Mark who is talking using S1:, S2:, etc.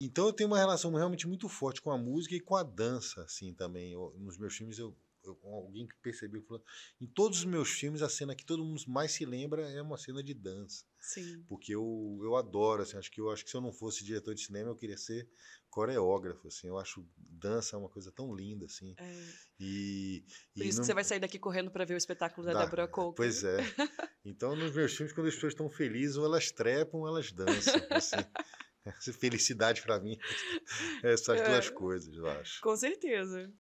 S1: Então eu tenho uma relação realmente muito forte com a música e com a dança, assim, também. Eu, nos meus filmes, eu, eu, alguém que percebeu, falou, em todos os meus filmes, a cena que todo mundo mais se lembra é uma cena de dança. Sim. Porque eu, eu adoro, assim, acho que, eu, acho que se eu não fosse diretor de cinema, eu queria ser coreógrafo, assim, eu acho dança uma coisa tão linda, assim. É. E, Por e isso não... que você vai
S2: sair daqui correndo para ver o espetáculo da Dá, Deborah Coco. Pois é.
S1: Então, nos meus filmes, quando as pessoas estão felizes, ou elas trepam, ou elas dançam, assim. felicidade para mim, essas é, duas coisas, eu acho.
S3: Com certeza.